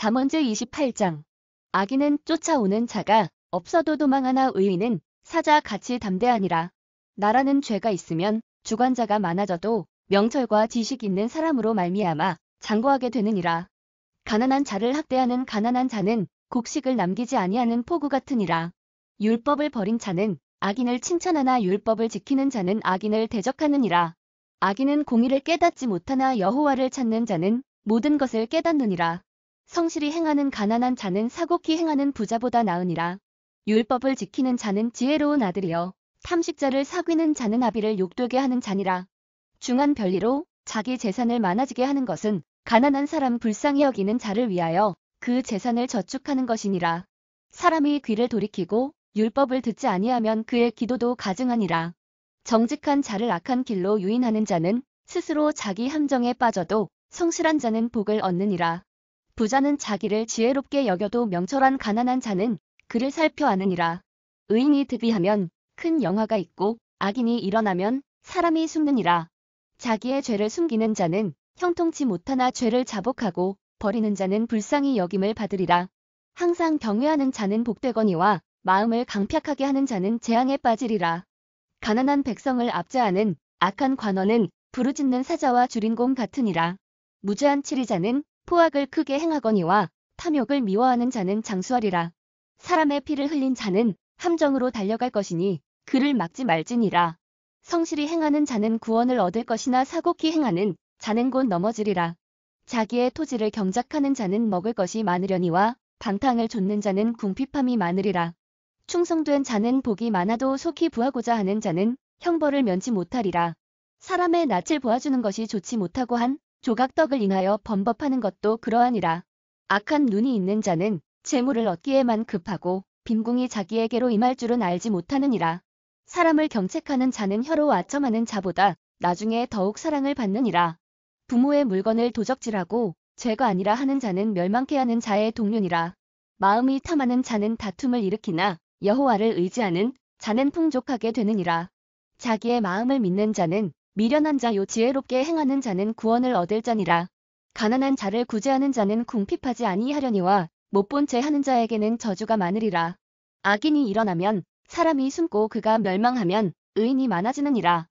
잠언제 28장 아기는 쫓아오는 자가 없어도 도망하나 의인은 사자 같이 담대하니라. 나라는 죄가 있으면 주관자가 많아져도 명철과 지식 있는 사람으로 말미암아 장구하게 되느니라. 가난한 자를 학대하는 가난한 자는 곡식을 남기지 아니하는 포구 같으니라. 율법을 버린 자는 악인을 칭찬하나 율법을 지키는 자는 악인을 대적하느니라. 악인은 공의를 깨닫지 못하나 여호와를 찾는 자는 모든 것을 깨닫느니라. 성실히 행하는 가난한 자는 사곡히 행하는 부자보다 나으니라. 율법을 지키는 자는 지혜로운 아들이여 탐식자를 사귀는 자는 아비를 욕되게 하는 자니라. 중한 별리로 자기 재산을 많아지게 하는 것은 가난한 사람 불쌍히 여기는 자를 위하여 그 재산을 저축하는 것이니라. 사람이 귀를 돌이키고 율법을 듣지 아니하면 그의 기도도 가증하니라. 정직한 자를 악한 길로 유인하는 자는 스스로 자기 함정에 빠져도 성실한 자는 복을 얻느니라. 부자는 자기를 지혜롭게 여겨도 명철한 가난한 자는 그를 살펴하느니라. 의인이 득이하면큰 영화가 있고 악인이 일어나면 사람이 숨느니라. 자기의 죄를 숨기는 자는 형통치 못하나 죄를 자복하고 버리는 자는 불쌍히 여김을 받으리라. 항상 경외하는 자는 복되거니와 마음을 강퍅하게 하는 자는 재앙에 빠지리라. 가난한 백성을 압제하는 악한 관원은 부르짖는 사자와 주린공 같으니라. 무죄한 치리자는 포악을 크게 행하거니와 탐욕을 미워하는 자는 장수하리라. 사람의 피를 흘린 자는 함정으로 달려갈 것이니 그를 막지 말지니라. 성실히 행하는 자는 구원을 얻을 것이나 사곡히 행하는 자는 곧 넘어지리라. 자기의 토지를 경작하는 자는 먹을 것이 많으려니와 방탕을 좇는 자는 궁핍함이 많으리라. 충성된 자는 복이 많아도 속히 부하고자 하는 자는 형벌을 면치 못하리라. 사람의 낯을 보아주는 것이 좋지 못하고 한 조각떡을인하여 범법하는 것도 그러하니라. 악한 눈이 있는 자는 재물을 얻기에만 급하고 빈궁이 자기에게로 임할 줄은 알지 못하느니라. 사람을 경책하는 자는 혀로 아첨하는 자보다 나중에 더욱 사랑을 받느니라. 부모의 물건을 도적질하고 죄가 아니라 하는 자는 멸망케 하는 자의 동륜이라. 마음이 탐하는 자는 다툼을 일으키나 여호와를 의지하는 자는 풍족하게 되느니라. 자기의 마음을 믿는 자는 미련한 자 요 지혜롭게 행하는 자는 구원을 얻을 자니라. 가난한 자를 구제하는 자는 궁핍하지 아니하려니와 못 본 채 하는 자에게는 저주가 많으리라. 악인이 일어나면 사람이 숨고 그가 멸망하면 의인이 많아지느니라.